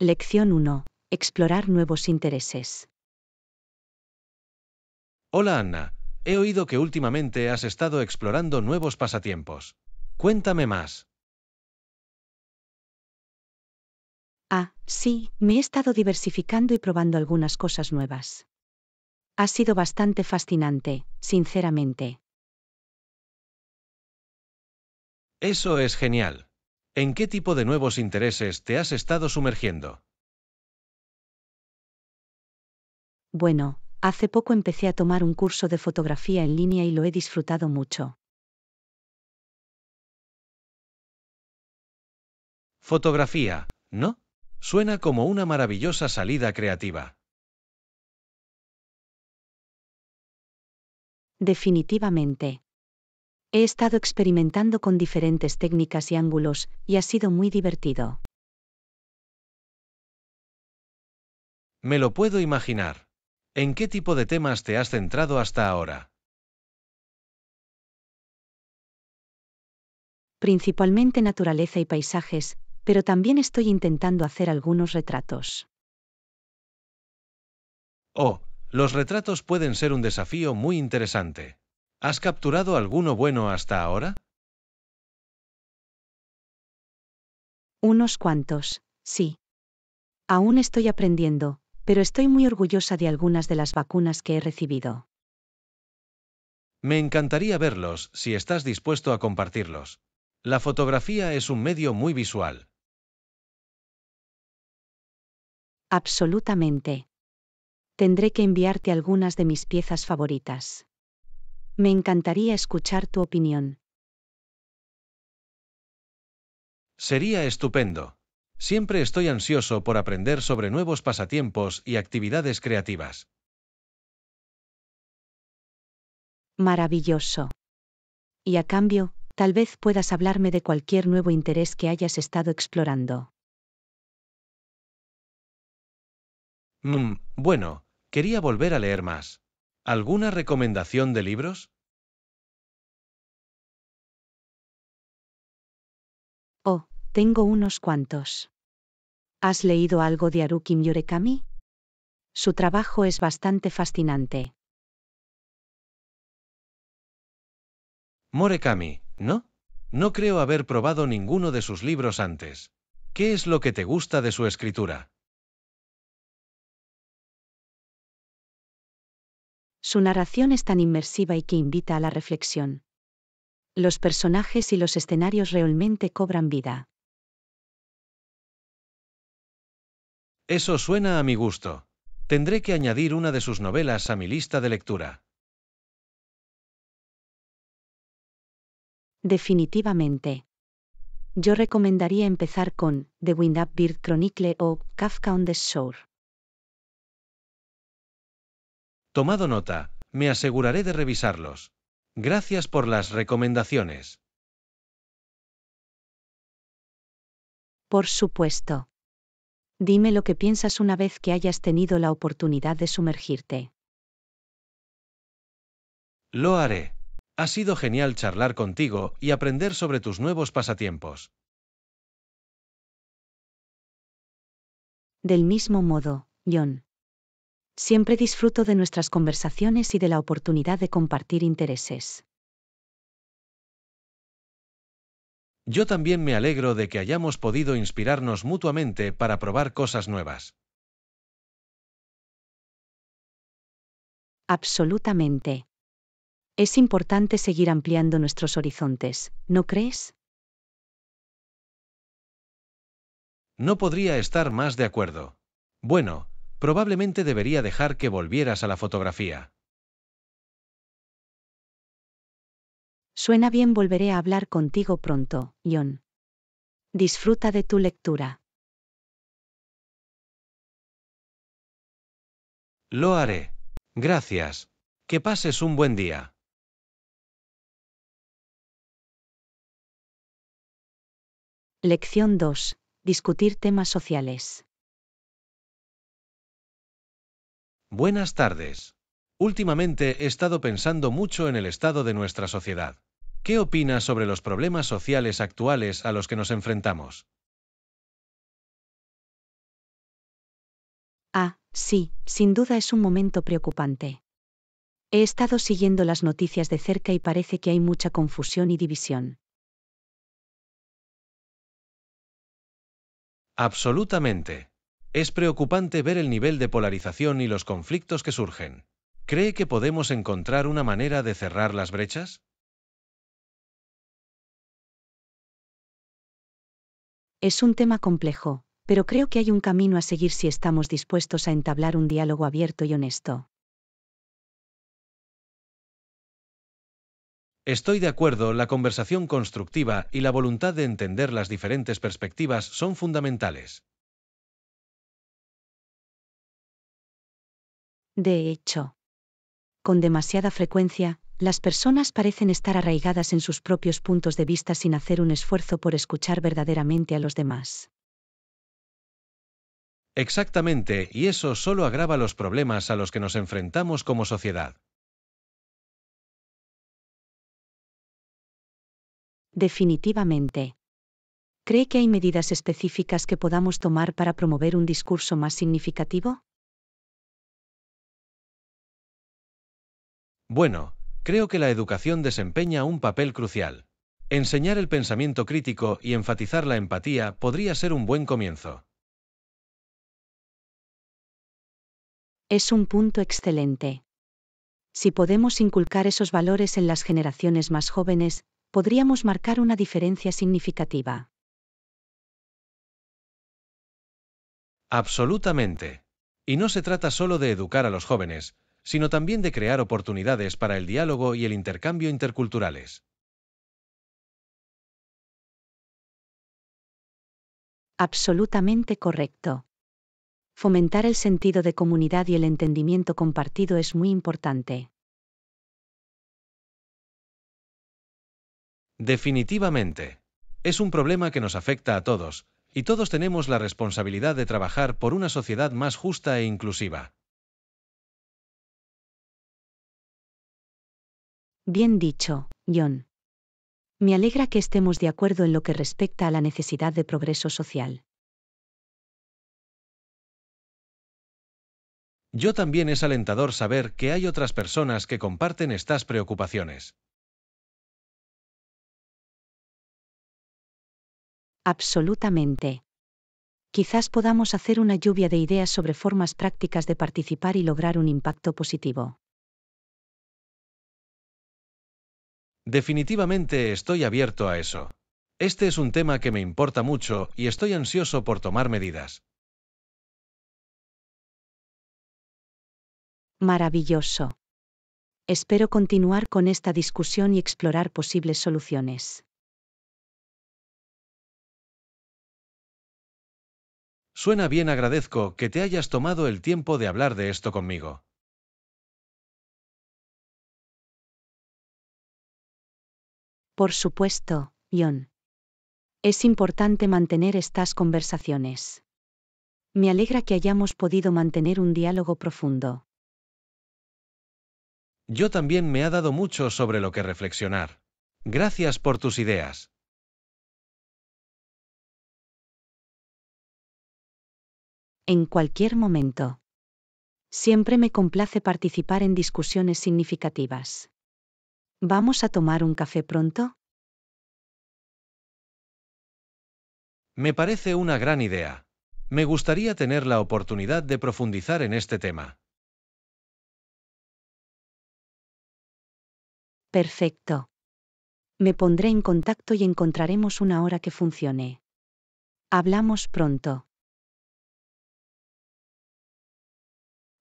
Lección 1. Explorar nuevos intereses. Hola Ana, he oído que últimamente has estado explorando nuevos pasatiempos. Cuéntame más. Ah, sí, me he estado diversificando y probando algunas cosas nuevas. Ha sido bastante fascinante, sinceramente. Eso es genial. ¿En qué tipo de nuevos intereses te has estado sumergiendo? Bueno, hace poco empecé a tomar un curso de fotografía en línea y lo he disfrutado mucho. Fotografía, ¿no? Suena como una maravillosa salida creativa. Definitivamente. He estado experimentando con diferentes técnicas y ángulos, y ha sido muy divertido. Me lo puedo imaginar. ¿En qué tipo de temas te has centrado hasta ahora? Principalmente naturaleza y paisajes, pero también estoy intentando hacer algunos retratos. Oh, los retratos pueden ser un desafío muy interesante. ¿Has capturado alguno bueno hasta ahora? Unos cuantos, sí. Aún estoy aprendiendo, pero estoy muy orgullosa de algunas de las vacunas que he recibido. Me encantaría verlos si estás dispuesto a compartirlos. La fotografía es un medio muy visual. Absolutamente. Tendré que enviarte algunas de mis piezas favoritas. Me encantaría escuchar tu opinión. Sería estupendo. Siempre estoy ansioso por aprender sobre nuevos pasatiempos y actividades creativas. Maravilloso. Y a cambio, tal vez puedas hablarme de cualquier nuevo interés que hayas estado explorando. Mm, bueno, quería volver a leer más. ¿Alguna recomendación de libros? Oh, tengo unos cuantos. ¿Has leído algo de Haruki Murakami? Su trabajo es bastante fascinante. Murakami, ¿no? No creo haber probado ninguno de sus libros antes. ¿Qué es lo que te gusta de su escritura? Su narración es tan inmersiva y que invita a la reflexión. Los personajes y los escenarios realmente cobran vida. Eso suena a mi gusto. Tendré que añadir una de sus novelas a mi lista de lectura. Definitivamente. Yo recomendaría empezar con The Wind Up Bird Chronicle o Kafka on the Shore. Tomado nota, me aseguraré de revisarlos. Gracias por las recomendaciones. Por supuesto. Dime lo que piensas una vez que hayas tenido la oportunidad de sumergirte. Lo haré. Ha sido genial charlar contigo y aprender sobre tus nuevos pasatiempos. Del mismo modo, John. Siempre disfruto de nuestras conversaciones y de la oportunidad de compartir intereses. Yo también me alegro de que hayamos podido inspirarnos mutuamente para probar cosas nuevas. Absolutamente. Es importante seguir ampliando nuestros horizontes, ¿no crees? No podría estar más de acuerdo. Bueno, probablemente debería dejar que volvieras a la fotografía. Suena bien, volveré a hablar contigo pronto, John. Disfruta de tu lectura. Lo haré. Gracias. Que pases un buen día. Lección 2. Discutir temas sociales. Buenas tardes. Últimamente he estado pensando mucho en el estado de nuestra sociedad. ¿Qué opinas sobre los problemas sociales actuales a los que nos enfrentamos? Ah, sí, sin duda es un momento preocupante. He estado siguiendo las noticias de cerca y parece que hay mucha confusión y división. Absolutamente. Es preocupante ver el nivel de polarización y los conflictos que surgen. ¿Cree que podemos encontrar una manera de cerrar las brechas? Es un tema complejo, pero creo que hay un camino a seguir si estamos dispuestos a entablar un diálogo abierto y honesto. Estoy de acuerdo, la conversación constructiva y la voluntad de entender las diferentes perspectivas son fundamentales. De hecho, con demasiada frecuencia, las personas parecen estar arraigadas en sus propios puntos de vista sin hacer un esfuerzo por escuchar verdaderamente a los demás. Exactamente, y eso solo agrava los problemas a los que nos enfrentamos como sociedad. Definitivamente. ¿Cree que hay medidas específicas que podamos tomar para promover un discurso más significativo? Bueno, creo que la educación desempeña un papel crucial. Enseñar el pensamiento crítico y enfatizar la empatía podría ser un buen comienzo. Es un punto excelente. Si podemos inculcar esos valores en las generaciones más jóvenes, podríamos marcar una diferencia significativa. Absolutamente. Y no se trata solo de educar a los jóvenes, sino también de crear oportunidades para el diálogo y el intercambio interculturales. Absolutamente correcto. Fomentar el sentido de comunidad y el entendimiento compartido es muy importante. Definitivamente. Es un problema que nos afecta a todos, y todos tenemos la responsabilidad de trabajar por una sociedad más justa e inclusiva. Bien dicho, John. Me alegra que estemos de acuerdo en lo que respecta a la necesidad de progreso social. Yo también es alentador saber que hay otras personas que comparten estas preocupaciones. Absolutamente. Quizás podamos hacer una lluvia de ideas sobre formas prácticas de participar y lograr un impacto positivo. Definitivamente estoy abierto a eso. Este es un tema que me importa mucho y estoy ansioso por tomar medidas. Maravilloso. Espero continuar con esta discusión y explorar posibles soluciones. Suena bien, agradezco que te hayas tomado el tiempo de hablar de esto conmigo. Por supuesto, John. Es importante mantener estas conversaciones. Me alegra que hayamos podido mantener un diálogo profundo. Yo también me ha dado mucho sobre lo que reflexionar. Gracias por tus ideas. En cualquier momento. Siempre me complace participar en discusiones significativas. ¿Vamos a tomar un café pronto? Me parece una gran idea. Me gustaría tener la oportunidad de profundizar en este tema. Perfecto. Me pondré en contacto y encontraremos una hora que funcione. Hablamos pronto.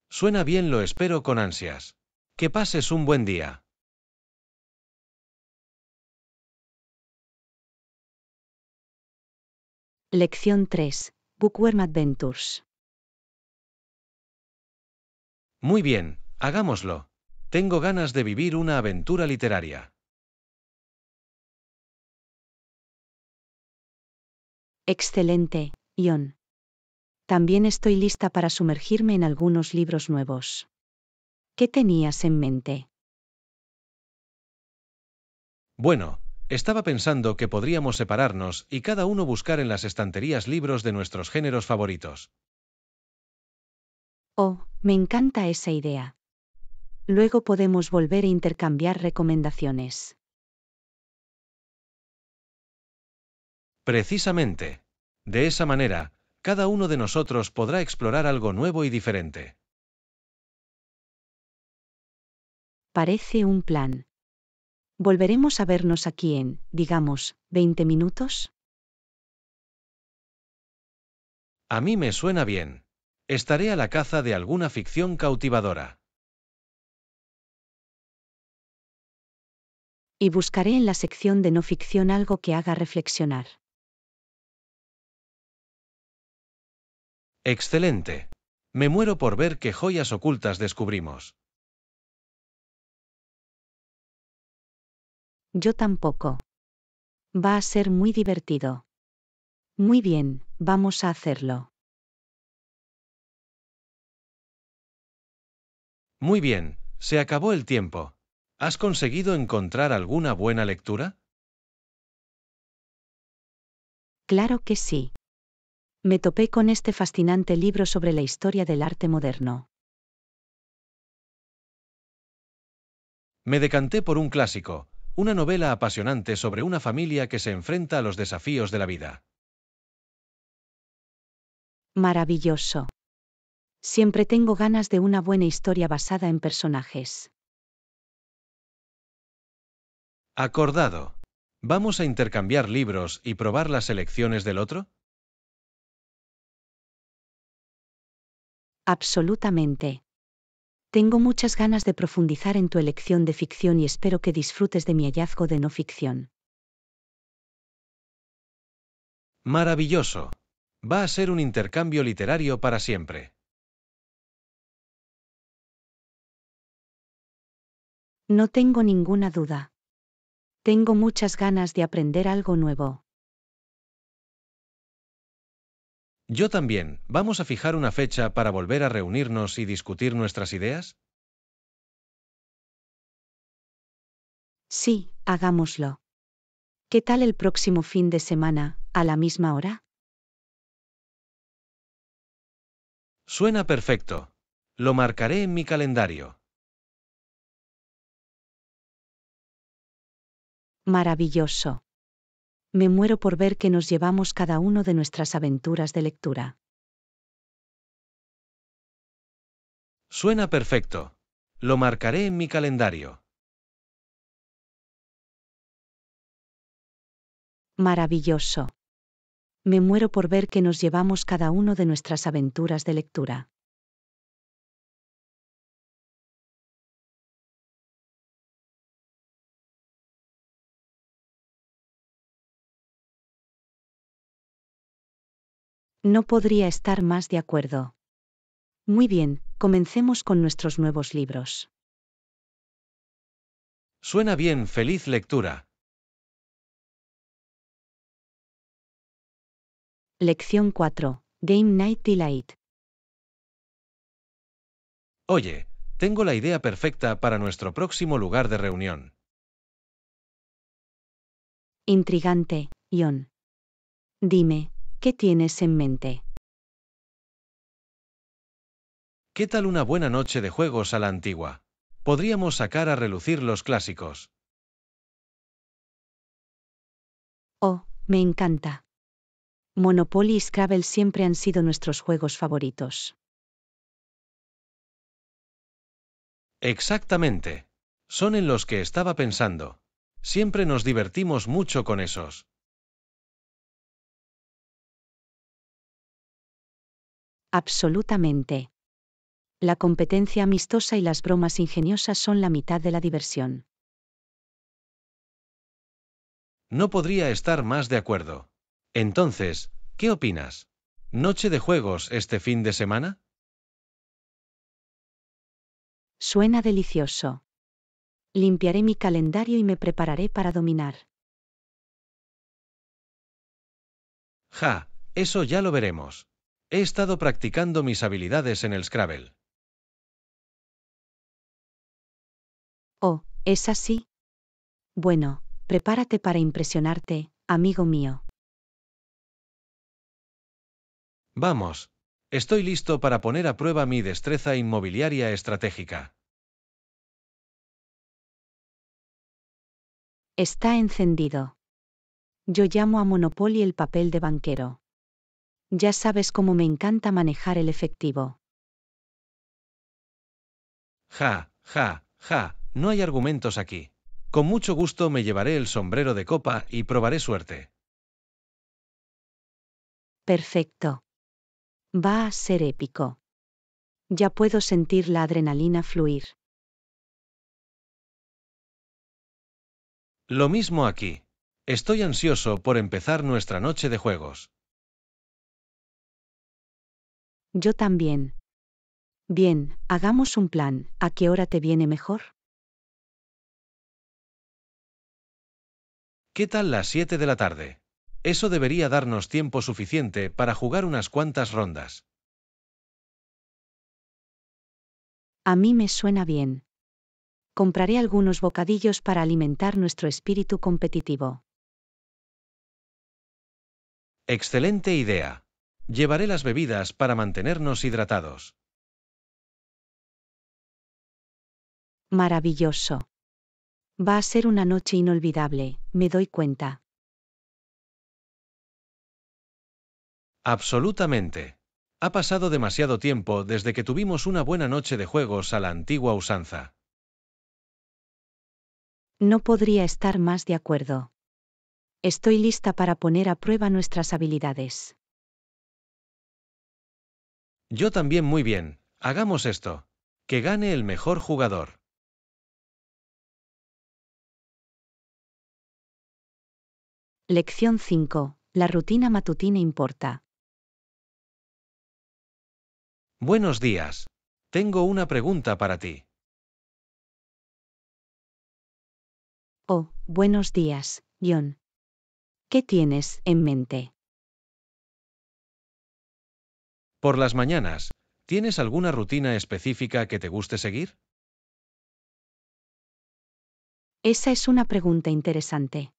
Suena bien, lo espero con ansias. Que pases un buen día. Lección 3. Bookworm Adventures. Muy bien, hagámoslo. Tengo ganas de vivir una aventura literaria. Excelente, Ion. También estoy lista para sumergirme en algunos libros nuevos. ¿Qué tenías en mente? Bueno, estaba pensando que podríamos separarnos y cada uno buscar en las estanterías libros de nuestros géneros favoritos. Oh, me encanta esa idea. Luego podemos volver a intercambiar recomendaciones. Precisamente. De esa manera, cada uno de nosotros podrá explorar algo nuevo y diferente. Parece un plan. ¿Volveremos a vernos aquí en, digamos, 20 minutos? A mí me suena bien. Estaré a la caza de alguna ficción cautivadora. Y buscaré en la sección de no ficción algo que haga reflexionar. Excelente. Me muero por ver qué joyas ocultas descubrimos. Yo tampoco. Va a ser muy divertido. Muy bien, vamos a hacerlo. Muy bien, se acabó el tiempo. ¿Has conseguido encontrar alguna buena lectura? Claro que sí. Me topé con este fascinante libro sobre la historia del arte moderno. Me decanté por un clásico, una novela apasionante sobre una familia que se enfrenta a los desafíos de la vida. Maravilloso. Siempre tengo ganas de una buena historia basada en personajes. Acordado. ¿Vamos a intercambiar libros y probar las elecciones del otro? Absolutamente. Tengo muchas ganas de profundizar en tu elección de ficción y espero que disfrutes de mi hallazgo de no ficción. Maravilloso. Va a ser un intercambio literario para siempre. No tengo ninguna duda. Tengo muchas ganas de aprender algo nuevo. Yo también. ¿Vamos a fijar una fecha para volver a reunirnos y discutir nuestras ideas? Sí, hagámoslo. ¿Qué tal el próximo fin de semana, a la misma hora? Suena perfecto. Lo marcaré en mi calendario. Maravilloso me muero por ver que nos llevamos cada uno de nuestras aventuras de lectura. Suena perfecto. Lo marcaré en mi calendario. Maravilloso. Me muero por ver que nos llevamos cada uno de nuestras aventuras de lectura. No podría estar más de acuerdo. Muy bien, comencemos con nuestros nuevos libros. Suena bien, feliz lectura. Lección 4. Game Night Delight. Oye, tengo la idea perfecta para nuestro próximo lugar de reunión. Intrigante, Ion. Dime, ¿Qué tienes en mente? ¿Qué tal una buena noche de juegos a la antigua? Podríamos sacar a relucir los clásicos. Oh, me encanta. Monopoly y Scrabble siempre han sido nuestros juegos favoritos. Exactamente. Son en los que estaba pensando. Siempre nos divertimos mucho con esos. Absolutamente. La competencia amistosa y las bromas ingeniosas son la mitad de la diversión. No podría estar más de acuerdo. Entonces, ¿qué opinas? ¿Noche de juegos este fin de semana? Suena delicioso. Limpiaré mi calendario y me prepararé para dominar. Ja, eso ya lo veremos. He estado practicando mis habilidades en el Scrabble. Oh, ¿es así? Bueno, prepárate para impresionarte, amigo mío. Vamos, estoy listo para poner a prueba mi destreza inmobiliaria estratégica. Está encendido. Yo llamo a Monopoly el papel de banquero. Ya sabes cómo me encanta manejar el efectivo. Ja, ja, ja, no hay argumentos aquí. Con mucho gusto me llevaré el sombrero de copa y probaré suerte. Perfecto. Va a ser épico. Ya puedo sentir la adrenalina fluir. Lo mismo aquí. Estoy ansioso por empezar nuestra noche de juegos. Yo también. Bien, hagamos un plan, ¿a qué hora te viene mejor? ¿Qué tal las 7 de la tarde? Eso debería darnos tiempo suficiente para jugar unas cuantas rondas. A mí me suena bien. Compraré algunos bocadillos para alimentar nuestro espíritu competitivo. Excelente idea. Llevaré las bebidas para mantenernos hidratados. Maravilloso. Va a ser una noche inolvidable, me doy cuenta. Absolutamente. Ha pasado demasiado tiempo desde que tuvimos una buena noche de juegos a la antigua usanza. No podría estar más de acuerdo. Estoy lista para poner a prueba nuestras habilidades. Yo también muy bien. Hagamos esto. Que gane el mejor jugador. Lección 5. La rutina matutina importa. Buenos días. Tengo una pregunta para ti. Oh, buenos días, John. ¿Qué tienes en mente? Por las mañanas, ¿tienes alguna rutina específica que te guste seguir? Esa es una pregunta interesante.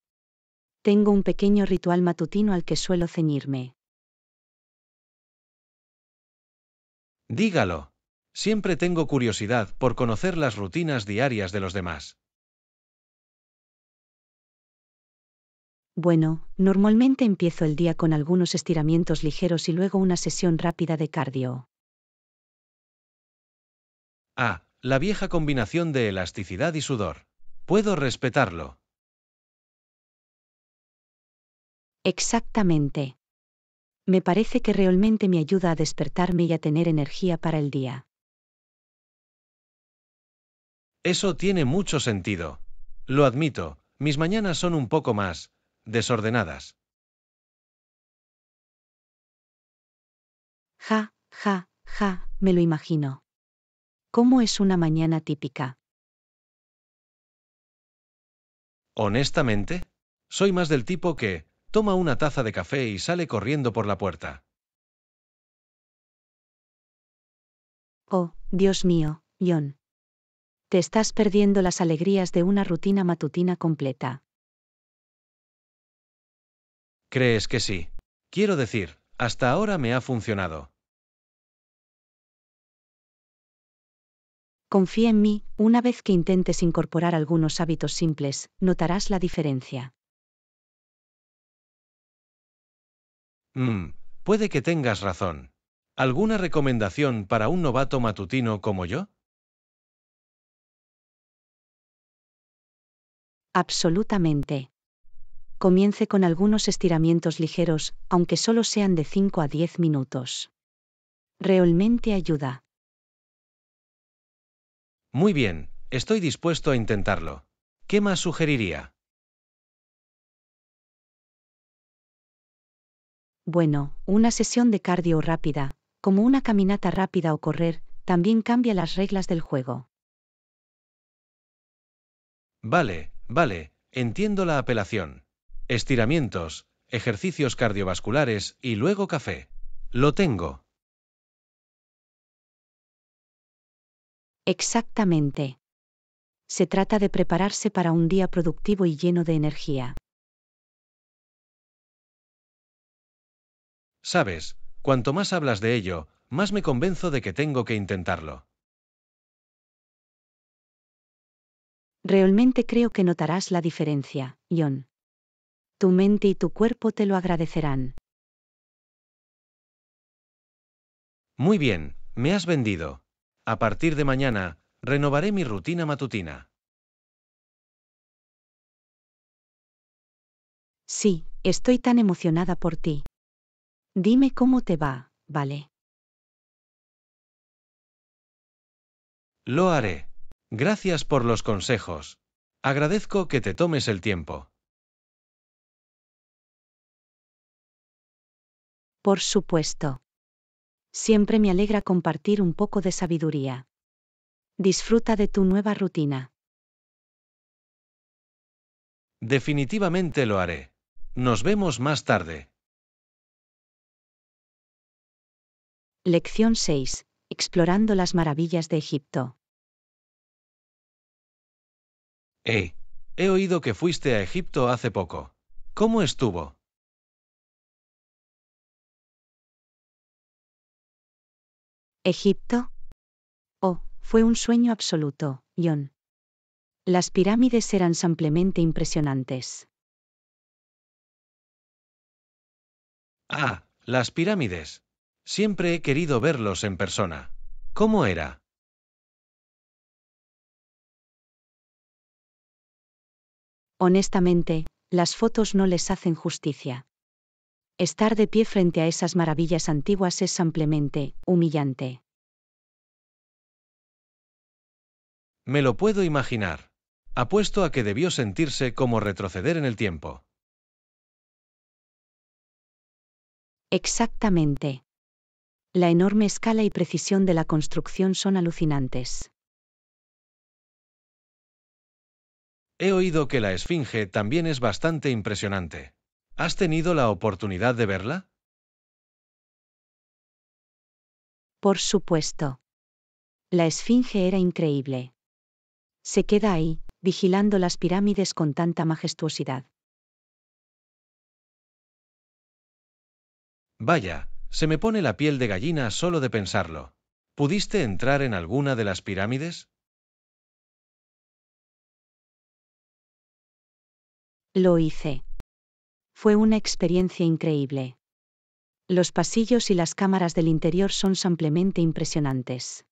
Tengo un pequeño ritual matutino al que suelo ceñirme. Dígalo. Siempre tengo curiosidad por conocer las rutinas diarias de los demás. Bueno, normalmente empiezo el día con algunos estiramientos ligeros y luego una sesión rápida de cardio. Ah, la vieja combinación de elasticidad y sudor. Puedo respetarlo. Exactamente. Me parece que realmente me ayuda a despertarme y a tener energía para el día. Eso tiene mucho sentido. Lo admito, mis mañanas son un poco más, desordenadas. Ja, ja, ja, me lo imagino. ¿Cómo es una mañana típica? Honestamente, soy más del tipo que toma una taza de café y sale corriendo por la puerta. Oh, Dios mío, John. Te estás perdiendo las alegrías de una rutina matutina completa. ¿Crees que sí? Quiero decir, hasta ahora me ha funcionado. Confía en mí, una vez que intentes incorporar algunos hábitos simples, notarás la diferencia. Mm, puede que tengas razón. ¿Alguna recomendación para un novato matutino como yo? Absolutamente. Comience con algunos estiramientos ligeros, aunque solo sean de 5 a 10 minutos. Realmente ayuda. Muy bien, estoy dispuesto a intentarlo. ¿Qué más sugeriría? Bueno, una sesión de cardio rápida, como una caminata rápida o correr, también cambia las reglas del juego. Vale, vale, entiendo la apelación estiramientos, ejercicios cardiovasculares y luego café. Lo tengo. Exactamente. Se trata de prepararse para un día productivo y lleno de energía. Sabes, cuanto más hablas de ello, más me convenzo de que tengo que intentarlo. Realmente creo que notarás la diferencia, John tu mente y tu cuerpo te lo agradecerán. Muy bien, me has vendido. A partir de mañana, renovaré mi rutina matutina. Sí, estoy tan emocionada por ti. Dime cómo te va, ¿vale? Lo haré. Gracias por los consejos. Agradezco que te tomes el tiempo. Por supuesto. Siempre me alegra compartir un poco de sabiduría. Disfruta de tu nueva rutina. Definitivamente lo haré. Nos vemos más tarde. Lección 6. Explorando las maravillas de Egipto. Hey, eh, he oído que fuiste a Egipto hace poco. ¿Cómo estuvo? ¿Egipto? Oh, fue un sueño absoluto, John. Las pirámides eran simplemente impresionantes. Ah, las pirámides. Siempre he querido verlos en persona. ¿Cómo era? Honestamente, las fotos no les hacen justicia. Estar de pie frente a esas maravillas antiguas es simplemente humillante. Me lo puedo imaginar. Apuesto a que debió sentirse como retroceder en el tiempo. Exactamente. La enorme escala y precisión de la construcción son alucinantes. He oído que la Esfinge también es bastante impresionante. ¿Has tenido la oportunidad de verla? Por supuesto. La esfinge era increíble. Se queda ahí, vigilando las pirámides con tanta majestuosidad. Vaya, se me pone la piel de gallina solo de pensarlo. ¿Pudiste entrar en alguna de las pirámides? Lo hice. Fue una experiencia increíble. Los pasillos y las cámaras del interior son simplemente impresionantes.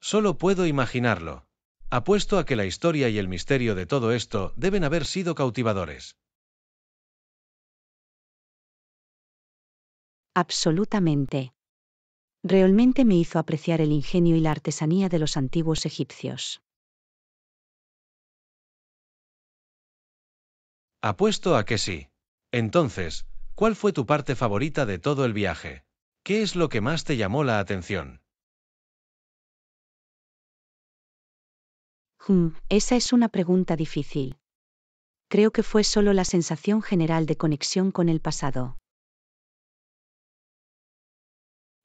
Solo puedo imaginarlo. Apuesto a que la historia y el misterio de todo esto deben haber sido cautivadores. Absolutamente. Realmente me hizo apreciar el ingenio y la artesanía de los antiguos egipcios. Apuesto a que sí. Entonces, ¿cuál fue tu parte favorita de todo el viaje? ¿Qué es lo que más te llamó la atención? Hmm, esa es una pregunta difícil. Creo que fue solo la sensación general de conexión con el pasado.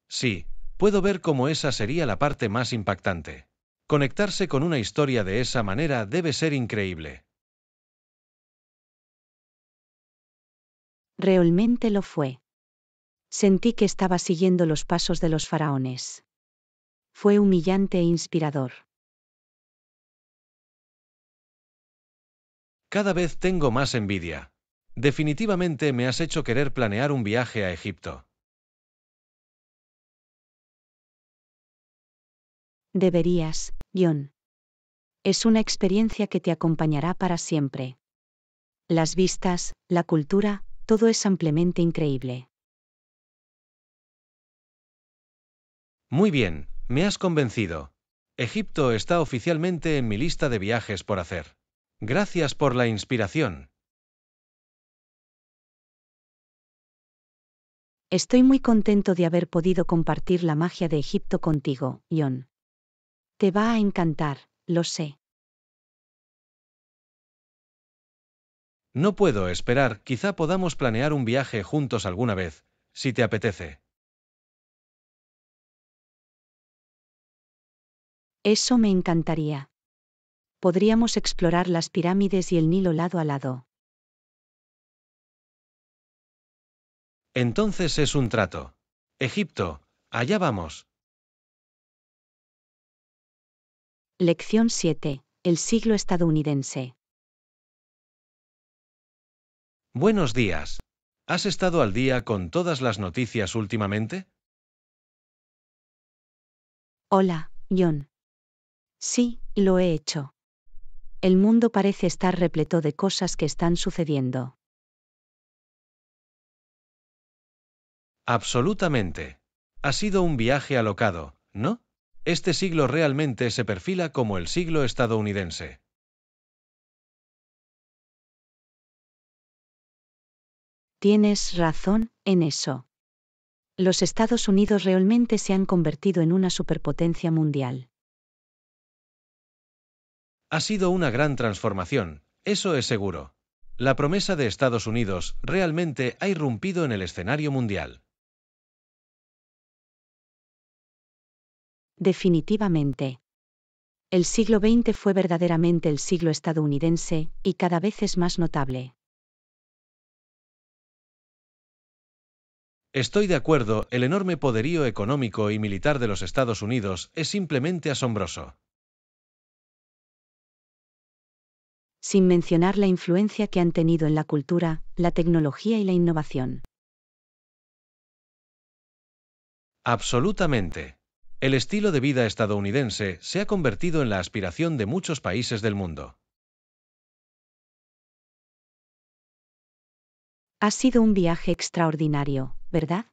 Sí, puedo ver cómo esa sería la parte más impactante. Conectarse con una historia de esa manera debe ser increíble. Realmente lo fue. Sentí que estaba siguiendo los pasos de los faraones. Fue humillante e inspirador. Cada vez tengo más envidia. Definitivamente me has hecho querer planear un viaje a Egipto. Deberías, John. Es una experiencia que te acompañará para siempre. Las vistas, la cultura, todo es ampliamente increíble. Muy bien, me has convencido. Egipto está oficialmente en mi lista de viajes por hacer. Gracias por la inspiración. Estoy muy contento de haber podido compartir la magia de Egipto contigo, Ion. Te va a encantar, lo sé. No puedo esperar, quizá podamos planear un viaje juntos alguna vez, si te apetece. Eso me encantaría. Podríamos explorar las pirámides y el Nilo lado a lado. Entonces es un trato. Egipto, allá vamos. Lección 7. El siglo estadounidense. Buenos días. ¿Has estado al día con todas las noticias últimamente? Hola, John. Sí, lo he hecho. El mundo parece estar repleto de cosas que están sucediendo. Absolutamente. Ha sido un viaje alocado, ¿no? Este siglo realmente se perfila como el siglo estadounidense. Tienes razón en eso. Los Estados Unidos realmente se han convertido en una superpotencia mundial. Ha sido una gran transformación, eso es seguro. La promesa de Estados Unidos realmente ha irrumpido en el escenario mundial. Definitivamente. El siglo XX fue verdaderamente el siglo estadounidense, y cada vez es más notable. Estoy de acuerdo, el enorme poderío económico y militar de los Estados Unidos es simplemente asombroso. Sin mencionar la influencia que han tenido en la cultura, la tecnología y la innovación. Absolutamente. El estilo de vida estadounidense se ha convertido en la aspiración de muchos países del mundo. Ha sido un viaje extraordinario, ¿verdad?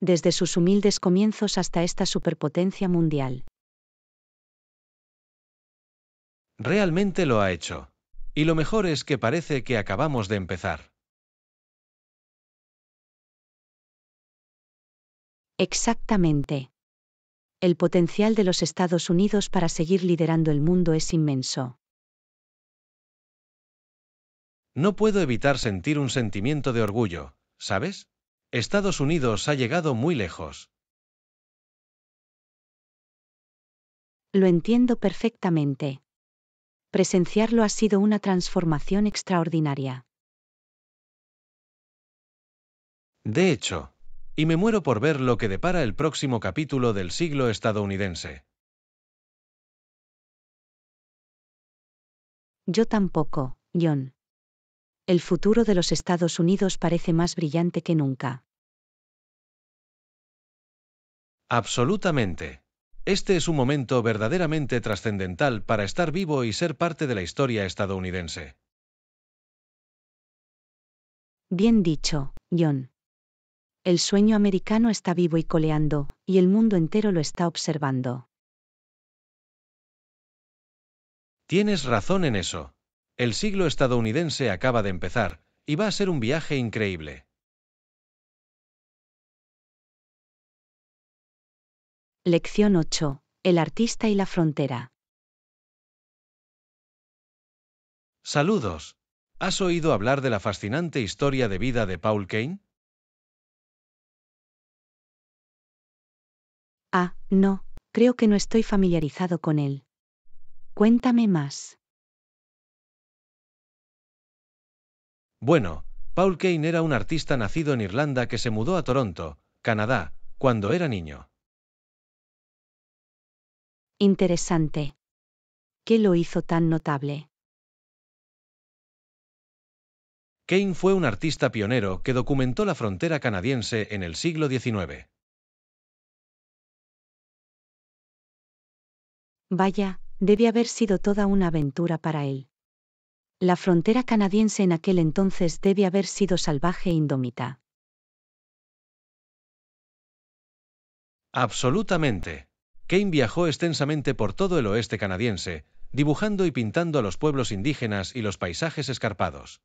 Desde sus humildes comienzos hasta esta superpotencia mundial. Realmente lo ha hecho. Y lo mejor es que parece que acabamos de empezar. Exactamente. El potencial de los Estados Unidos para seguir liderando el mundo es inmenso. No puedo evitar sentir un sentimiento de orgullo, ¿sabes? Estados Unidos ha llegado muy lejos. Lo entiendo perfectamente. Presenciarlo ha sido una transformación extraordinaria. De hecho, y me muero por ver lo que depara el próximo capítulo del siglo estadounidense. Yo tampoco, John el futuro de los Estados Unidos parece más brillante que nunca. Absolutamente. Este es un momento verdaderamente trascendental para estar vivo y ser parte de la historia estadounidense. Bien dicho, John. El sueño americano está vivo y coleando, y el mundo entero lo está observando. Tienes razón en eso. El siglo estadounidense acaba de empezar y va a ser un viaje increíble. Lección 8. El artista y la frontera. Saludos. ¿Has oído hablar de la fascinante historia de vida de Paul Kane? Ah, no, creo que no estoy familiarizado con él. Cuéntame más. Bueno, Paul Kane era un artista nacido en Irlanda que se mudó a Toronto, Canadá, cuando era niño. Interesante. ¿Qué lo hizo tan notable? Kane fue un artista pionero que documentó la frontera canadiense en el siglo XIX. Vaya, debe haber sido toda una aventura para él. La frontera canadiense en aquel entonces debe haber sido salvaje e indómita. Absolutamente. Kane viajó extensamente por todo el oeste canadiense, dibujando y pintando a los pueblos indígenas y los paisajes escarpados.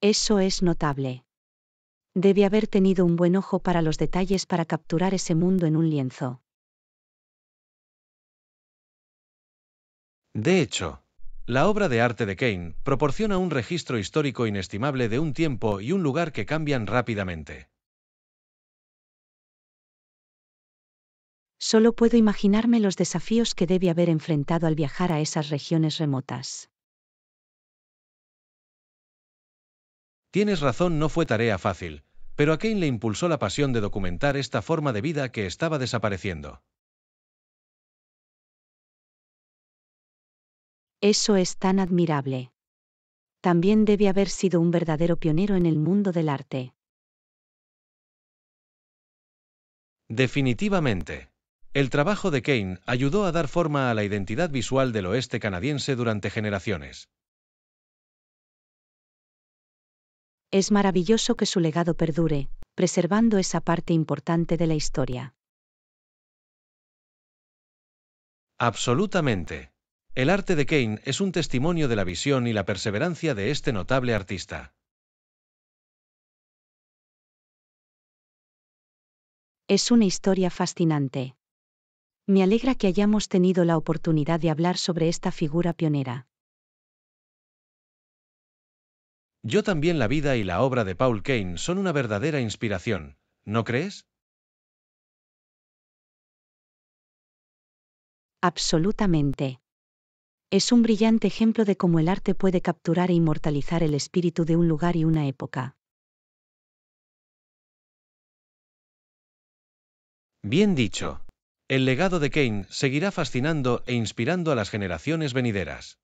Eso es notable. Debe haber tenido un buen ojo para los detalles para capturar ese mundo en un lienzo. De hecho, la obra de arte de Kane proporciona un registro histórico inestimable de un tiempo y un lugar que cambian rápidamente. Solo puedo imaginarme los desafíos que debe haber enfrentado al viajar a esas regiones remotas. Tienes razón, no fue tarea fácil, pero a Kane le impulsó la pasión de documentar esta forma de vida que estaba desapareciendo. Eso es tan admirable. También debe haber sido un verdadero pionero en el mundo del arte. Definitivamente. El trabajo de Kane ayudó a dar forma a la identidad visual del oeste canadiense durante generaciones. Es maravilloso que su legado perdure, preservando esa parte importante de la historia. Absolutamente. El arte de Kane es un testimonio de la visión y la perseverancia de este notable artista. Es una historia fascinante. Me alegra que hayamos tenido la oportunidad de hablar sobre esta figura pionera. Yo también la vida y la obra de Paul Kane son una verdadera inspiración, ¿no crees? Absolutamente. Es un brillante ejemplo de cómo el arte puede capturar e inmortalizar el espíritu de un lugar y una época. Bien dicho. El legado de Kane seguirá fascinando e inspirando a las generaciones venideras.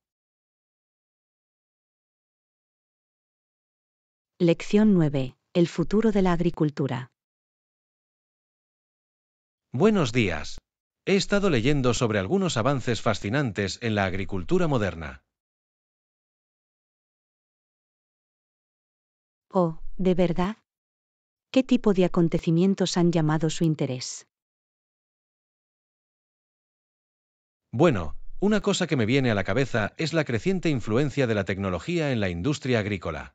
Lección 9. El futuro de la agricultura. Buenos días. He estado leyendo sobre algunos avances fascinantes en la agricultura moderna. Oh, ¿de verdad? ¿Qué tipo de acontecimientos han llamado su interés? Bueno, una cosa que me viene a la cabeza es la creciente influencia de la tecnología en la industria agrícola.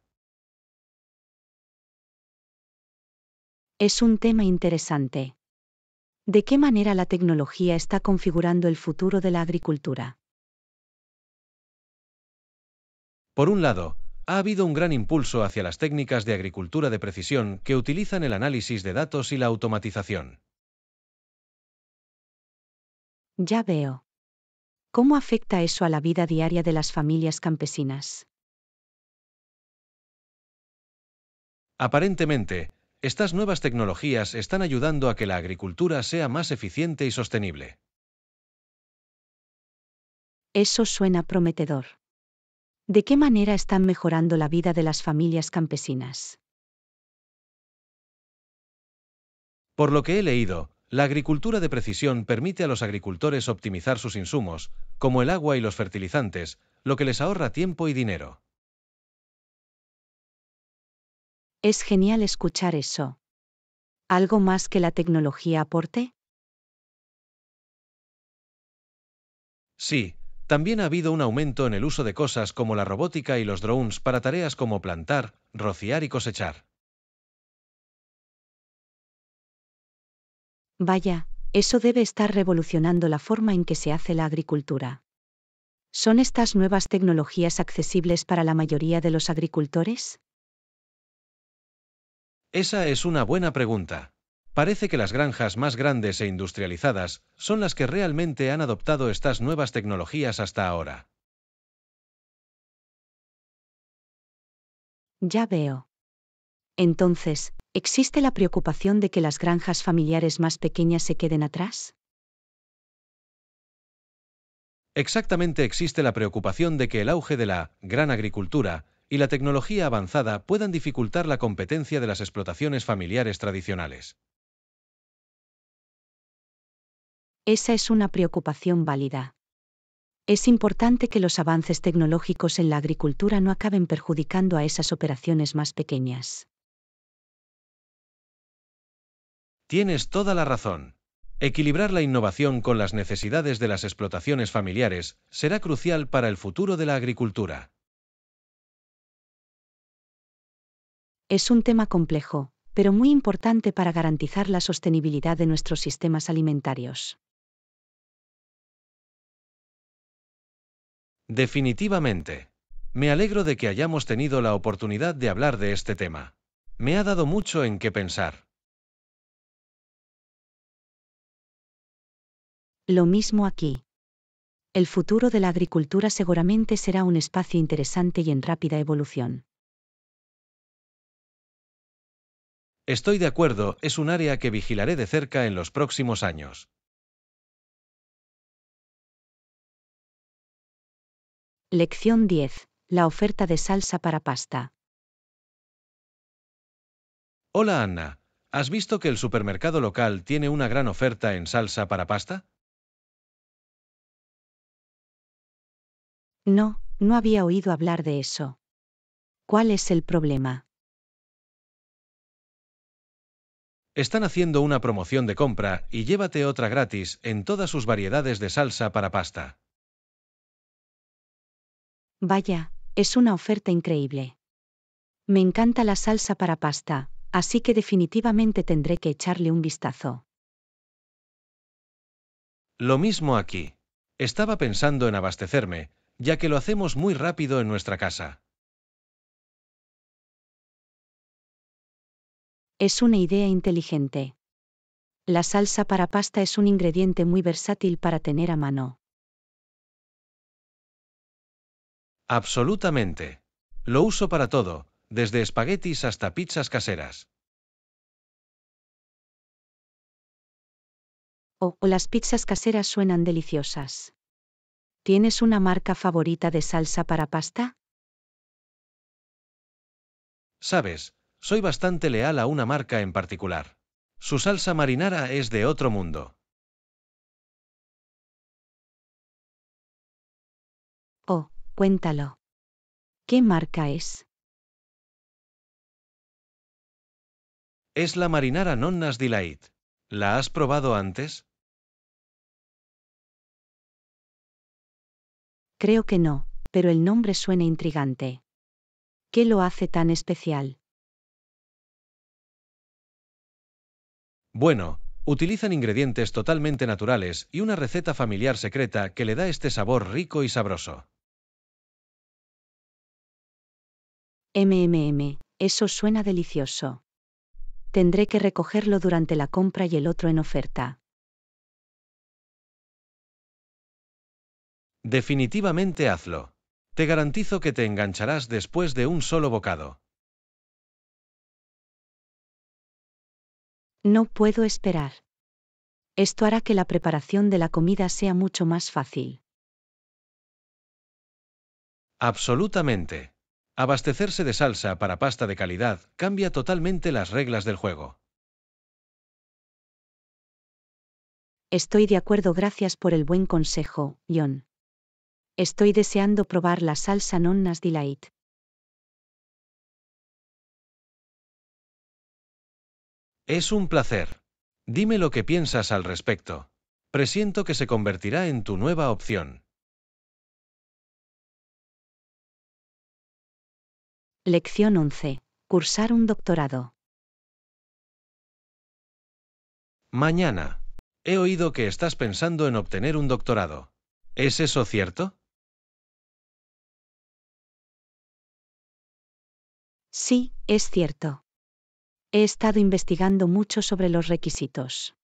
Es un tema interesante. ¿De qué manera la tecnología está configurando el futuro de la agricultura? Por un lado, ha habido un gran impulso hacia las técnicas de agricultura de precisión que utilizan el análisis de datos y la automatización. Ya veo. ¿Cómo afecta eso a la vida diaria de las familias campesinas? Aparentemente, estas nuevas tecnologías están ayudando a que la agricultura sea más eficiente y sostenible. Eso suena prometedor. ¿De qué manera están mejorando la vida de las familias campesinas? Por lo que he leído, la agricultura de precisión permite a los agricultores optimizar sus insumos, como el agua y los fertilizantes, lo que les ahorra tiempo y dinero. Es genial escuchar eso. ¿Algo más que la tecnología aporte? Sí, también ha habido un aumento en el uso de cosas como la robótica y los drones para tareas como plantar, rociar y cosechar. Vaya, eso debe estar revolucionando la forma en que se hace la agricultura. ¿Son estas nuevas tecnologías accesibles para la mayoría de los agricultores? Esa es una buena pregunta. Parece que las granjas más grandes e industrializadas son las que realmente han adoptado estas nuevas tecnologías hasta ahora. Ya veo. Entonces, ¿existe la preocupación de que las granjas familiares más pequeñas se queden atrás? Exactamente existe la preocupación de que el auge de la gran agricultura y la tecnología avanzada puedan dificultar la competencia de las explotaciones familiares tradicionales. Esa es una preocupación válida. Es importante que los avances tecnológicos en la agricultura no acaben perjudicando a esas operaciones más pequeñas. Tienes toda la razón. Equilibrar la innovación con las necesidades de las explotaciones familiares será crucial para el futuro de la agricultura. Es un tema complejo, pero muy importante para garantizar la sostenibilidad de nuestros sistemas alimentarios. Definitivamente. Me alegro de que hayamos tenido la oportunidad de hablar de este tema. Me ha dado mucho en qué pensar. Lo mismo aquí. El futuro de la agricultura seguramente será un espacio interesante y en rápida evolución. Estoy de acuerdo, es un área que vigilaré de cerca en los próximos años. Lección 10. La oferta de salsa para pasta. Hola Anna, ¿has visto que el supermercado local tiene una gran oferta en salsa para pasta? No, no había oído hablar de eso. ¿Cuál es el problema? Están haciendo una promoción de compra y llévate otra gratis en todas sus variedades de salsa para pasta. Vaya, es una oferta increíble. Me encanta la salsa para pasta, así que definitivamente tendré que echarle un vistazo. Lo mismo aquí. Estaba pensando en abastecerme, ya que lo hacemos muy rápido en nuestra casa. Es una idea inteligente. La salsa para pasta es un ingrediente muy versátil para tener a mano. Absolutamente. Lo uso para todo, desde espaguetis hasta pizzas caseras. Oh, las pizzas caseras suenan deliciosas. ¿Tienes una marca favorita de salsa para pasta? Sabes, soy bastante leal a una marca en particular. Su salsa marinara es de otro mundo. Oh, cuéntalo. ¿Qué marca es? Es la marinara Nonnas Delight. ¿La has probado antes? Creo que no, pero el nombre suena intrigante. ¿Qué lo hace tan especial? Bueno, utilizan ingredientes totalmente naturales y una receta familiar secreta que le da este sabor rico y sabroso. MMM, eso suena delicioso. Tendré que recogerlo durante la compra y el otro en oferta. Definitivamente hazlo. Te garantizo que te engancharás después de un solo bocado. No puedo esperar. Esto hará que la preparación de la comida sea mucho más fácil. Absolutamente. Abastecerse de salsa para pasta de calidad cambia totalmente las reglas del juego. Estoy de acuerdo, gracias por el buen consejo, John. Estoy deseando probar la salsa Nonnas Delight. Es un placer. Dime lo que piensas al respecto. Presiento que se convertirá en tu nueva opción. Lección 11. Cursar un doctorado. Mañana. He oído que estás pensando en obtener un doctorado. ¿Es eso cierto? Sí, es cierto. He estado investigando mucho sobre los requisitos.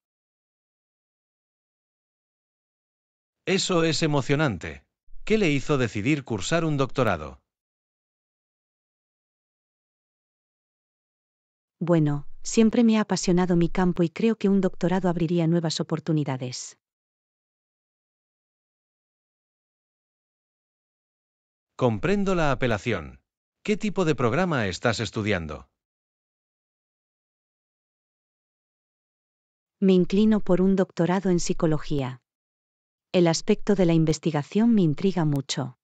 Eso es emocionante. ¿Qué le hizo decidir cursar un doctorado? Bueno, siempre me ha apasionado mi campo y creo que un doctorado abriría nuevas oportunidades. Comprendo la apelación. ¿Qué tipo de programa estás estudiando? me inclino por un doctorado en psicología. El aspecto de la investigación me intriga mucho.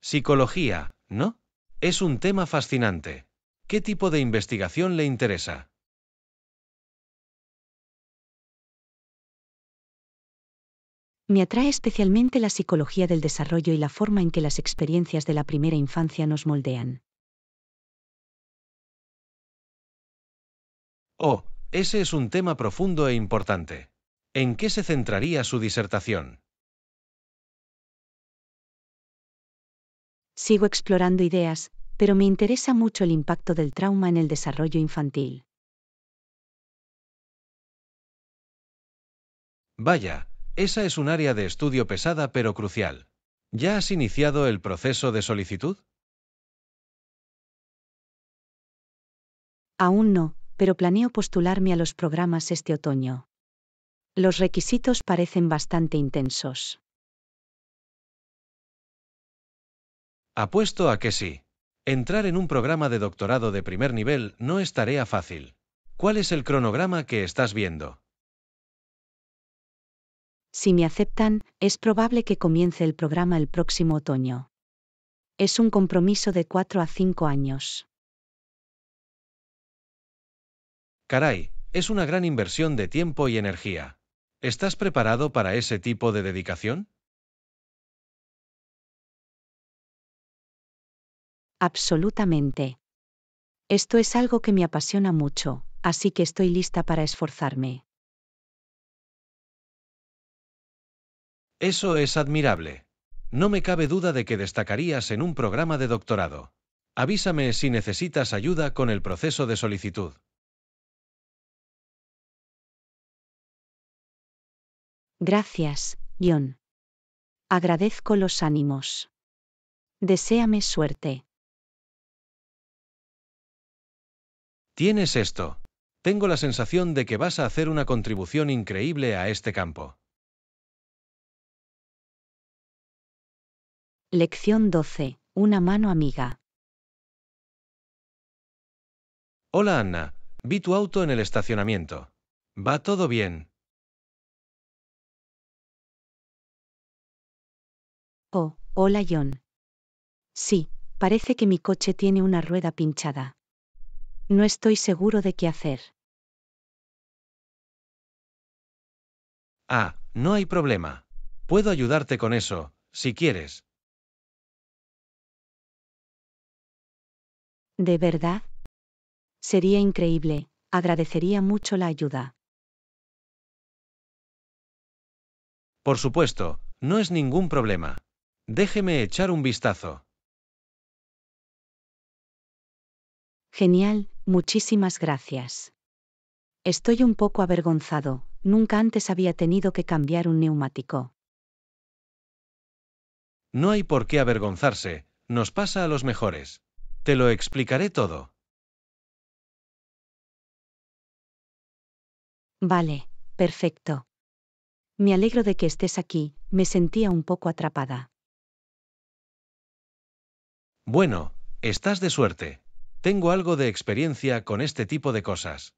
Psicología, ¿no? Es un tema fascinante. ¿Qué tipo de investigación le interesa? Me atrae especialmente la psicología del desarrollo y la forma en que las experiencias de la primera infancia nos moldean. Oh, ese es un tema profundo e importante. ¿En qué se centraría su disertación? Sigo explorando ideas, pero me interesa mucho el impacto del trauma en el desarrollo infantil. Vaya, esa es un área de estudio pesada pero crucial. ¿Ya has iniciado el proceso de solicitud? Aún no, pero planeo postularme a los programas este otoño. Los requisitos parecen bastante intensos. Apuesto a que sí. Entrar en un programa de doctorado de primer nivel no es tarea fácil. ¿Cuál es el cronograma que estás viendo? Si me aceptan, es probable que comience el programa el próximo otoño. Es un compromiso de cuatro a 5 años. Caray, es una gran inversión de tiempo y energía. ¿Estás preparado para ese tipo de dedicación? Absolutamente. Esto es algo que me apasiona mucho, así que estoy lista para esforzarme. Eso es admirable. No me cabe duda de que destacarías en un programa de doctorado. Avísame si necesitas ayuda con el proceso de solicitud. Gracias, John. Agradezco los ánimos. Deseame suerte. Tienes esto. Tengo la sensación de que vas a hacer una contribución increíble a este campo. Lección 12. Una mano amiga. Hola Anna, vi tu auto en el estacionamiento. ¿Va todo bien? Oh, hola John. Sí, parece que mi coche tiene una rueda pinchada. No estoy seguro de qué hacer. Ah, no hay problema. Puedo ayudarte con eso, si quieres. ¿De verdad? Sería increíble, agradecería mucho la ayuda. Por supuesto, no es ningún problema. Déjeme echar un vistazo. Genial, muchísimas gracias. Estoy un poco avergonzado, nunca antes había tenido que cambiar un neumático. No hay por qué avergonzarse, nos pasa a los mejores. Te lo explicaré todo. Vale, perfecto. Me alegro de que estés aquí, me sentía un poco atrapada. Bueno, estás de suerte. Tengo algo de experiencia con este tipo de cosas.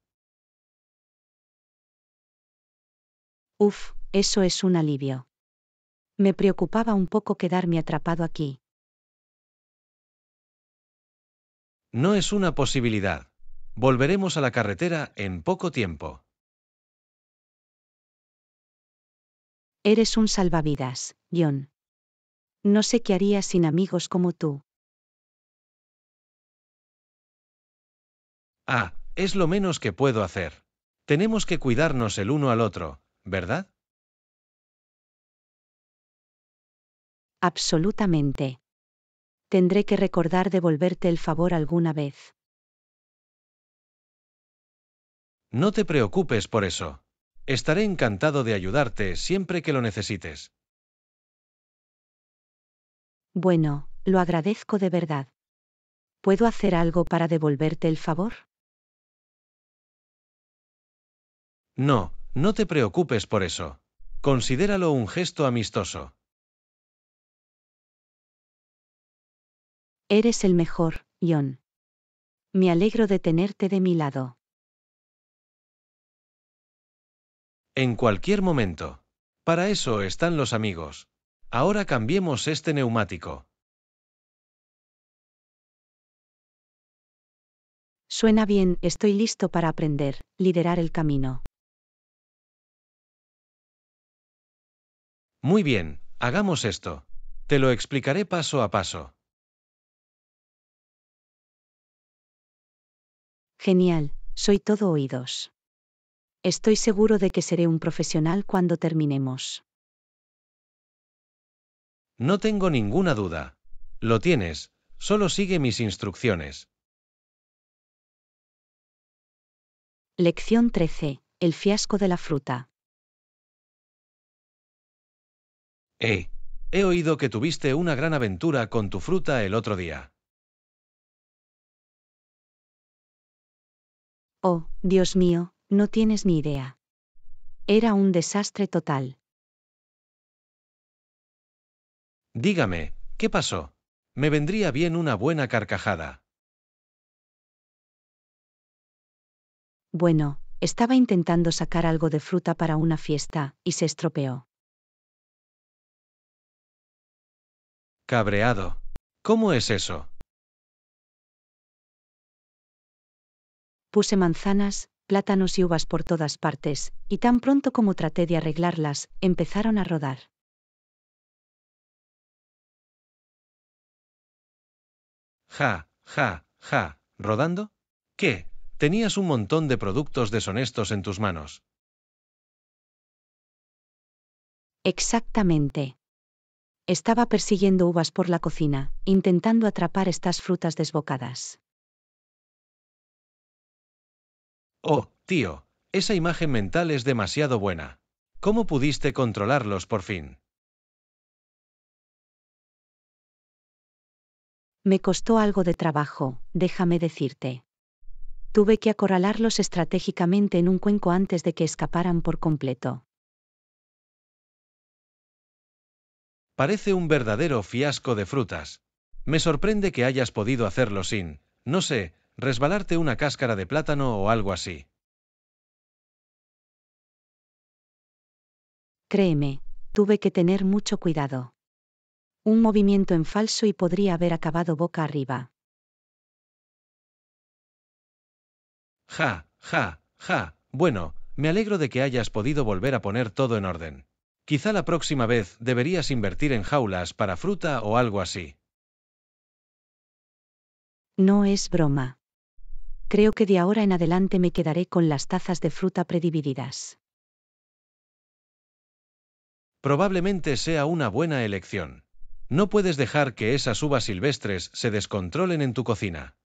Uf, eso es un alivio. Me preocupaba un poco quedarme atrapado aquí. No es una posibilidad. Volveremos a la carretera en poco tiempo. Eres un salvavidas, John. No sé qué haría sin amigos como tú. Ah, es lo menos que puedo hacer. Tenemos que cuidarnos el uno al otro, ¿verdad? Absolutamente. Tendré que recordar devolverte el favor alguna vez. No te preocupes por eso. Estaré encantado de ayudarte siempre que lo necesites. Bueno, lo agradezco de verdad. ¿Puedo hacer algo para devolverte el favor? No, no te preocupes por eso. Considéralo un gesto amistoso. Eres el mejor, John. Me alegro de tenerte de mi lado. En cualquier momento. Para eso están los amigos. Ahora cambiemos este neumático. Suena bien, estoy listo para aprender, liderar el camino. Muy bien, hagamos esto. Te lo explicaré paso a paso. Genial, soy todo oídos. Estoy seguro de que seré un profesional cuando terminemos. No tengo ninguna duda. Lo tienes, solo sigue mis instrucciones. Lección 13. El fiasco de la fruta. Eh, he oído que tuviste una gran aventura con tu fruta el otro día. Oh, Dios mío, no tienes ni idea. Era un desastre total. Dígame, ¿qué pasó? Me vendría bien una buena carcajada. Bueno, estaba intentando sacar algo de fruta para una fiesta, y se estropeó. Cabreado. ¿Cómo es eso? Puse manzanas, plátanos y uvas por todas partes, y tan pronto como traté de arreglarlas, empezaron a rodar. Ja, ja, ja, ¿rodando? ¿Qué? Tenías un montón de productos deshonestos en tus manos. Exactamente. Estaba persiguiendo uvas por la cocina, intentando atrapar estas frutas desbocadas. Oh, tío, esa imagen mental es demasiado buena. ¿Cómo pudiste controlarlos por fin? Me costó algo de trabajo, déjame decirte. Tuve que acorralarlos estratégicamente en un cuenco antes de que escaparan por completo. Parece un verdadero fiasco de frutas. Me sorprende que hayas podido hacerlo sin, no sé, resbalarte una cáscara de plátano o algo así. Créeme, tuve que tener mucho cuidado. Un movimiento en falso y podría haber acabado boca arriba. Ja, ja, ja, bueno, me alegro de que hayas podido volver a poner todo en orden. Quizá la próxima vez deberías invertir en jaulas para fruta o algo así. No es broma. Creo que de ahora en adelante me quedaré con las tazas de fruta predivididas. Probablemente sea una buena elección. No puedes dejar que esas uvas silvestres se descontrolen en tu cocina.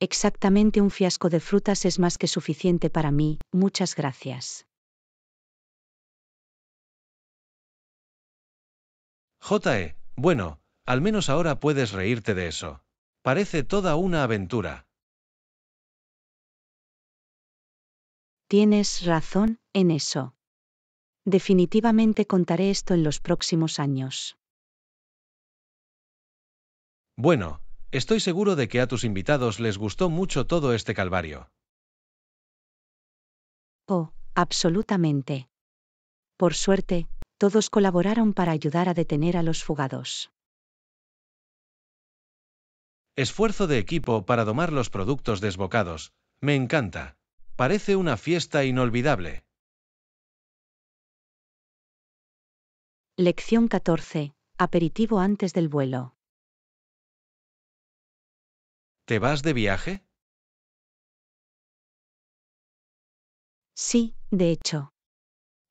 Exactamente un fiasco de frutas es más que suficiente para mí, muchas gracias. JE, bueno, al menos ahora puedes reírte de eso. Parece toda una aventura. Tienes razón en eso. Definitivamente contaré esto en los próximos años. Bueno, estoy seguro de que a tus invitados les gustó mucho todo este calvario. Oh, absolutamente. Por suerte, todos colaboraron para ayudar a detener a los fugados. Esfuerzo de equipo para domar los productos desbocados. Me encanta. Parece una fiesta inolvidable. Lección 14. Aperitivo antes del vuelo. ¿Te vas de viaje? Sí, de hecho.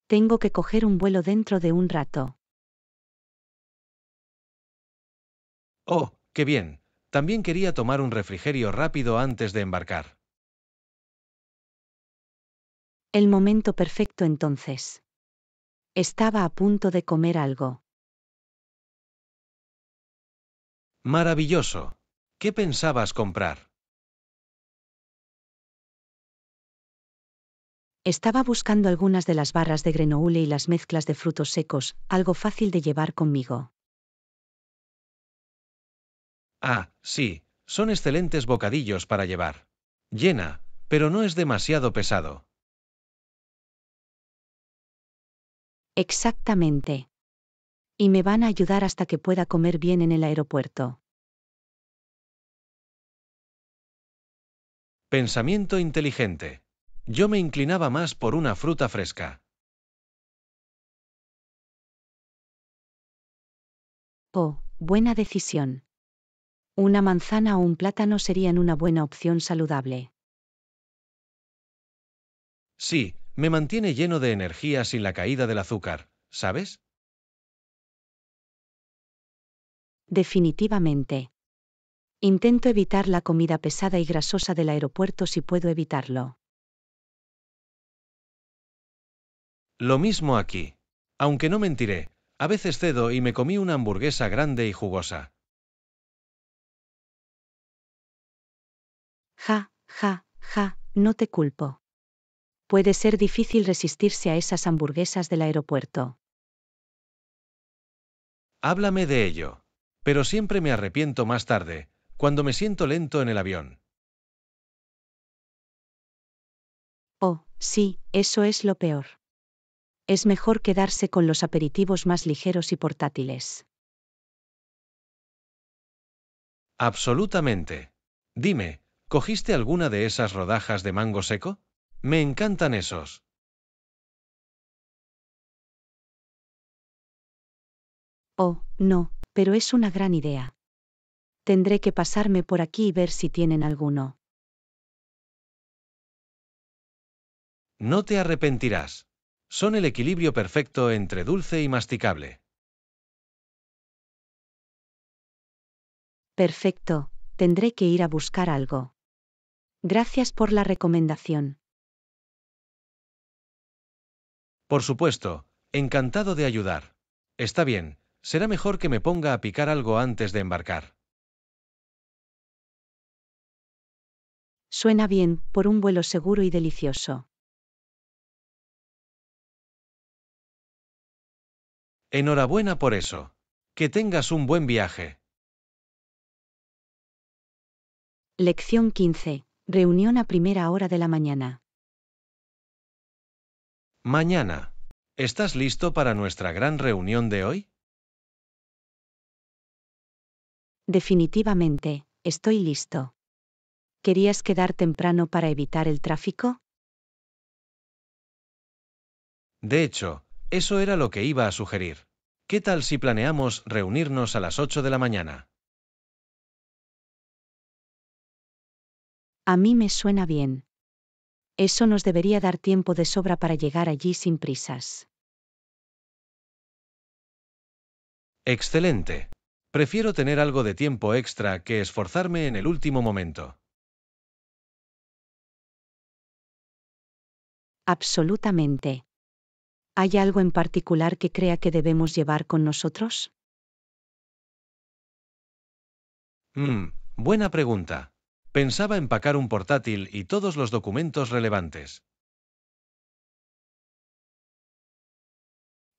Tengo que coger un vuelo dentro de un rato. Oh, qué bien. También quería tomar un refrigerio rápido antes de embarcar. El momento perfecto entonces. Estaba a punto de comer algo. Maravilloso. ¿Qué pensabas comprar? Estaba buscando algunas de las barras de grenouille y las mezclas de frutos secos, algo fácil de llevar conmigo. Ah, sí, son excelentes bocadillos para llevar. Llena, pero no es demasiado pesado. Exactamente. Y me van a ayudar hasta que pueda comer bien en el aeropuerto. Pensamiento inteligente. Yo me inclinaba más por una fruta fresca. Oh, buena decisión. Una manzana o un plátano serían una buena opción saludable. Sí, me mantiene lleno de energía sin la caída del azúcar, ¿sabes? Definitivamente. Intento evitar la comida pesada y grasosa del aeropuerto si puedo evitarlo. Lo mismo aquí. Aunque no mentiré, a veces cedo y me comí una hamburguesa grande y jugosa. Ja, ja, ja, no te culpo. Puede ser difícil resistirse a esas hamburguesas del aeropuerto. Háblame de ello. Pero siempre me arrepiento más tarde, cuando me siento lento en el avión. Oh, sí, eso es lo peor es mejor quedarse con los aperitivos más ligeros y portátiles. Absolutamente. Dime, ¿cogiste alguna de esas rodajas de mango seco? Me encantan esos. Oh, no, pero es una gran idea. Tendré que pasarme por aquí y ver si tienen alguno. No te arrepentirás son el equilibrio perfecto entre dulce y masticable. Perfecto, tendré que ir a buscar algo. Gracias por la recomendación. Por supuesto, encantado de ayudar. Está bien, será mejor que me ponga a picar algo antes de embarcar. Suena bien, por un vuelo seguro y delicioso. Enhorabuena por eso. Que tengas un buen viaje. Lección 15. Reunión a primera hora de la mañana. Mañana. ¿Estás listo para nuestra gran reunión de hoy? Definitivamente, estoy listo. ¿Querías quedar temprano para evitar el tráfico? De hecho, eso era lo que iba a sugerir. ¿Qué tal si planeamos reunirnos a las 8 de la mañana? A mí me suena bien. Eso nos debería dar tiempo de sobra para llegar allí sin prisas. Excelente. Prefiero tener algo de tiempo extra que esforzarme en el último momento. Absolutamente. ¿Hay algo en particular que crea que debemos llevar con nosotros? Mmm, buena pregunta. Pensaba empacar un portátil y todos los documentos relevantes.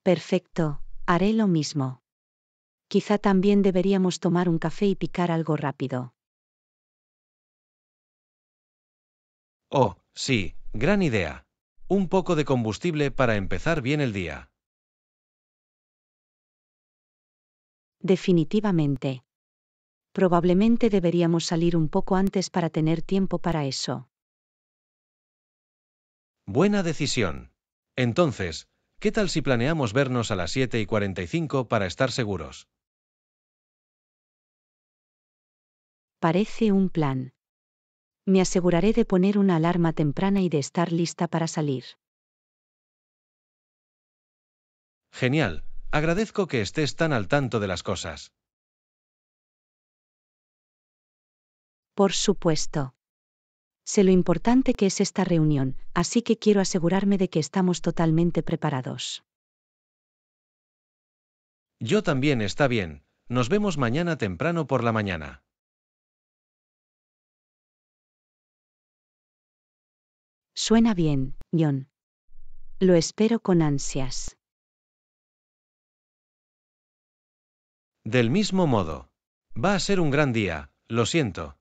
Perfecto, haré lo mismo. Quizá también deberíamos tomar un café y picar algo rápido. Oh, sí, gran idea. Un poco de combustible para empezar bien el día. Definitivamente. Probablemente deberíamos salir un poco antes para tener tiempo para eso. Buena decisión. Entonces, ¿qué tal si planeamos vernos a las 7 y 45 para estar seguros? Parece un plan me aseguraré de poner una alarma temprana y de estar lista para salir. Genial, agradezco que estés tan al tanto de las cosas. Por supuesto. Sé lo importante que es esta reunión, así que quiero asegurarme de que estamos totalmente preparados. Yo también está bien, nos vemos mañana temprano por la mañana. Suena bien, John. Lo espero con ansias. Del mismo modo. Va a ser un gran día, lo siento.